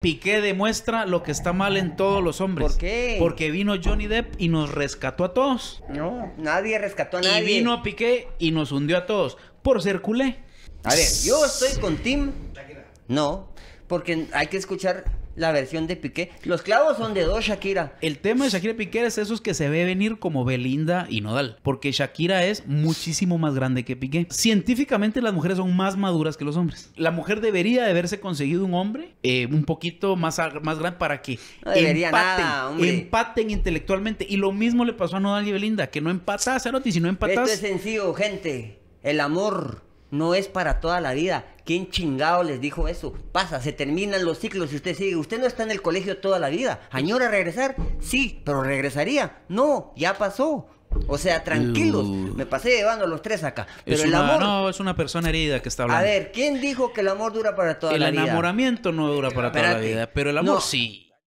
Piqué demuestra lo que está mal en todos los hombres. ¿Por qué? Porque vino Johnny Depp y nos rescató a todos. No, nadie rescató a nadie. Y vino Piqué y nos hundió a todos. Por ser culé. A ver, yo estoy con Tim. No, porque hay que escuchar la versión de Piqué. Los clavos son de dos, Shakira. El tema de Shakira Piqué es esos que se ve venir como Belinda y Nodal, porque Shakira es muchísimo más grande que Piqué. Científicamente las mujeres son más maduras que los hombres. La mujer debería de haberse conseguido un hombre eh, un poquito más, más grande para que no empaten, intelectualmente. Y lo mismo le pasó a Nodal y Belinda, que no empatas, Cerotis, si no empatás... Esto es sencillo, gente. El amor no es para toda la vida. ¿Quién chingado les dijo eso? Pasa, se terminan los ciclos y usted sigue. Usted no está en el colegio toda la vida. ¿Añora regresar? Sí, pero regresaría. No, ya pasó. O sea, tranquilos. Me pasé llevando a los tres acá. Pero el amor. No, es una persona herida que está hablando. A ver, ¿quién dijo que el amor dura para toda la vida? El enamoramiento no dura para toda la vida, pero el amor sí.